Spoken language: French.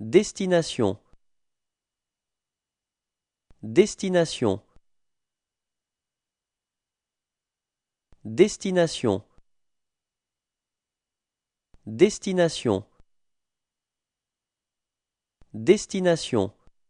Destination Destination Destination Destination Destination